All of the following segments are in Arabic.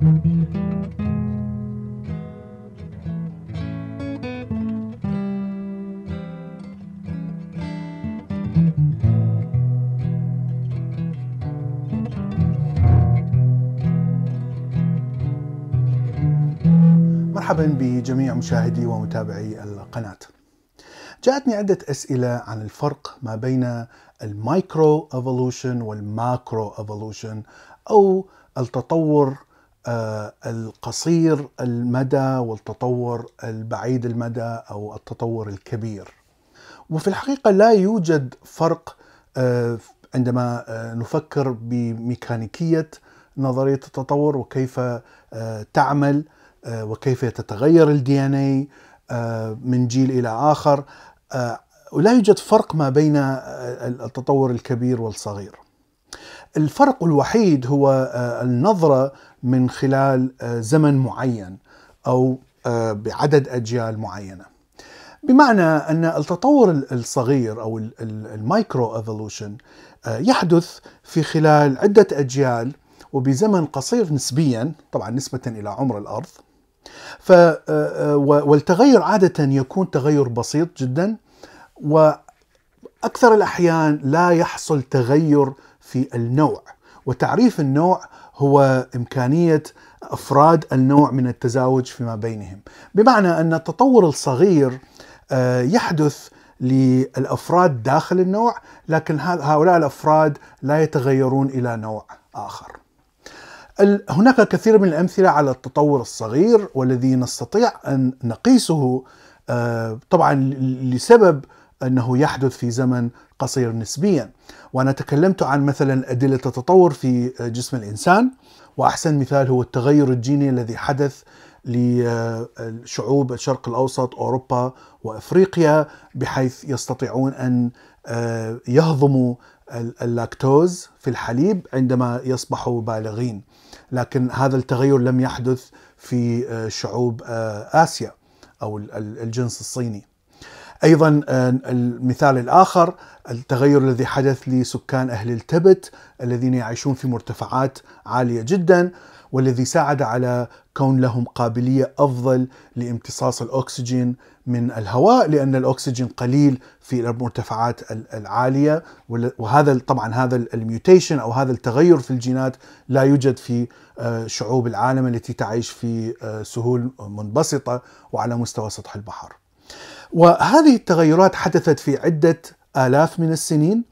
مرحبا بجميع مشاهدي ومتابعي القناة. جاءتني عدة أسئلة عن الفرق ما بين المايكرو ايفولوشن والماكرو ايفولوشن أو التطور آه، القصير المدى والتطور البعيد المدى او التطور الكبير. وفي الحقيقه لا يوجد فرق آه، عندما آه، نفكر بميكانيكيه نظريه التطور وكيف تعمل وكيف تتغير الدي ان اي من جيل الى اخر ولا يوجد فرق ما بين التطور الكبير والصغير. الفرق الوحيد هو آه، النظرة من خلال آه، زمن معين أو آه، بعدد أجيال معينة بمعنى أن التطور الصغير أو المايكرو ايفولوشن يحدث في خلال عدة أجيال وبزمن قصير نسبيا طبعا نسبة إلى عمر الأرض ف والتغير عادة يكون تغير بسيط جدا وأكثر الأحيان لا يحصل تغير في النوع وتعريف النوع هو إمكانية أفراد النوع من التزاوج فيما بينهم بمعنى أن التطور الصغير آه، يحدث للأفراد داخل النوع لكن هؤلاء الأفراد لا يتغيرون إلى نوع آخر هناك كثير من الأمثلة على التطور الصغير والذي نستطيع أن نقيسه آه، طبعا لسبب انه يحدث في زمن قصير نسبيا وانا تكلمت عن مثلا ادله التطور في جسم الانسان واحسن مثال هو التغير الجيني الذي حدث لشعوب الشرق الاوسط اوروبا وافريقيا بحيث يستطيعون ان آه، يهضموا اللاكتوز في الحليب عندما يصبحوا بالغين لكن هذا التغير لم يحدث في آه، شعوب آه، اسيا او الجنس الصيني ايضا آه، المثال الاخر التغير الذي حدث لسكان اهل التبت الذين يعيشون في مرتفعات عاليه جدا والذي ساعد على كون لهم قابليه افضل لامتصاص الاكسجين من الهواء لان الاكسجين قليل في المرتفعات العاليه وهذا طبعا هذا الميوتيشن او هذا التغير في الجينات لا يوجد في آه، شعوب العالم التي تعيش في آه، سهول منبسطه وعلى مستوى سطح البحر. وهذه التغيرات حدثت في عدة آلاف من السنين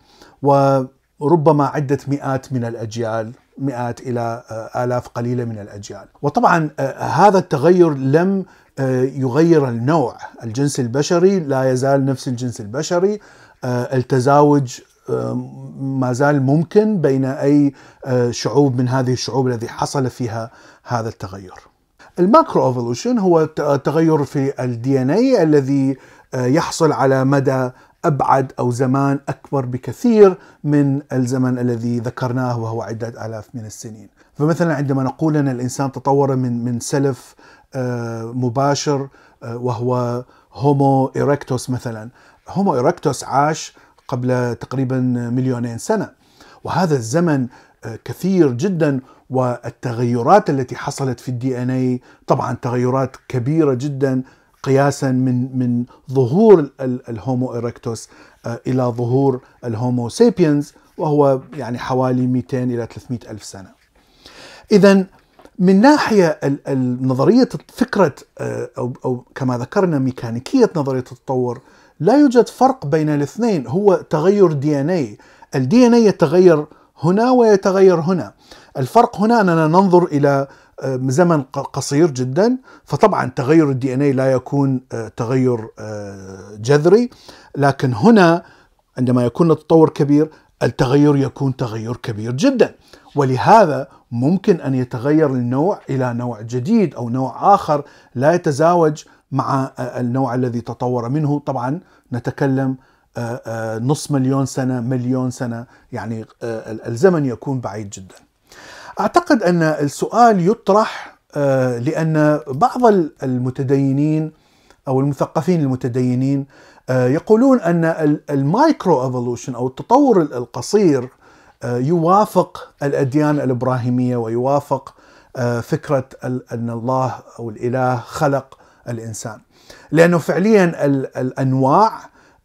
وربما عدة مئات من الأجيال مئات إلى آلاف قليلة من الأجيال وطبعا آه، هذا التغير لم آه، يغير النوع الجنس البشري لا يزال نفس الجنس البشري آه، التزاوج ما زال ممكن بين أي شعوب من هذه الشعوب الذي حصل فيها هذا التغير الماكرو ايفولوشن هو تغير في الدي ان اي الذي آه، يحصل على مدى ابعد او زمان اكبر بكثير من الزمن الذي ذكرناه وهو عده الاف من السنين. فمثلا عندما نقول ان الانسان تطور من من سلف آه، مباشر آه، وهو هومو إيركتوس مثلا هومو إيركتوس عاش قبل تقريبا مليونين سنة وهذا الزمن آه، كثير جدا والتغيرات التي حصلت في الدي ان اي طبعا تغيرات كبيره جدا قياسا من من ظهور الهومو ايركتوس آه، الى ظهور الهومو سابينز وهو يعني حوالي 200 الى 300 الف سنه. اذا من ناحيه نظريه فكره آه، او او كما ذكرنا ميكانيكيه نظريه التطور لا يوجد فرق بين الاثنين هو تغير دي ان اي، الدي ان اي يتغير هنا ويتغير هنا الفرق هنا أننا ننظر إلى آه، زمن قصير جدا فطبعا تغير الدي ان اي لا يكون آه، تغير آه، جذري لكن هنا عندما يكون التطور كبير التغير يكون تغير كبير جدا ولهذا ممكن ان يتغير النوع الى نوع جديد او نوع اخر لا يتزاوج مع النوع الذي تطور منه طبعا نتكلم آه، آه، نص مليون سنة مليون سنة يعني آه، الزمن يكون بعيد جدا أعتقد أن السؤال يطرح لأن بعض المتدينين أو المثقفين المتدينين يقولون أن المايكرو أفولوشن أو التطور القصير يوافق الأديان الإبراهيمية ويوافق فكرة أن الله أو الإله خلق الإنسان لأنه فعليا الأنواع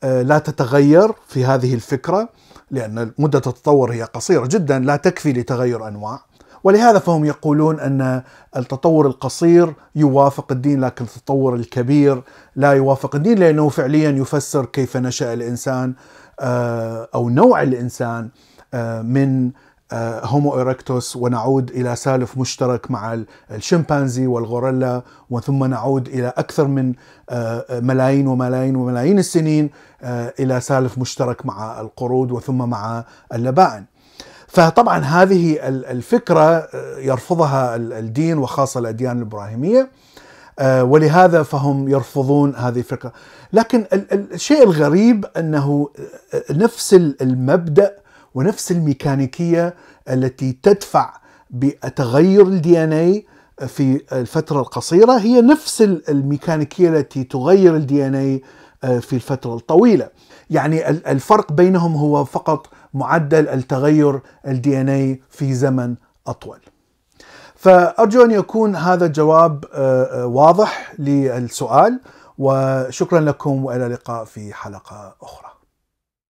آه، لا تتغير في هذه الفكره لان مده التطور هي قصيره جدا لا تكفي لتغير انواع ولهذا فهم يقولون ان التطور القصير يوافق الدين لكن التطور الكبير لا يوافق الدين لانه فعليا يفسر كيف نشا الانسان آه، او نوع الانسان آه، من آه، هومو إيركتوس ونعود إلى سالف مشترك مع الشمبانزي والغوريلا وثم نعود إلى أكثر من آه، ملايين وملايين وملايين السنين آه، إلى سالف مشترك مع القرود وثم مع اللبائن فطبعا هذه الفكرة يرفضها الدين وخاصة الأديان الإبراهيمية ولهذا فهم يرفضون هذه الفكرة لكن الشيء الغريب أنه نفس المبدأ ونفس الميكانيكيه التي تدفع بتغير الدي ان اي في الفتره القصيره هي نفس الميكانيكيه التي تغير الدي ان اي في الفتره الطويله. يعني الفرق بينهم هو فقط معدل التغير الدي ان اي في زمن اطول. فارجو ان يكون هذا الجواب آه، آه، واضح للسؤال وشكرا لكم والى اللقاء في حلقه اخرى.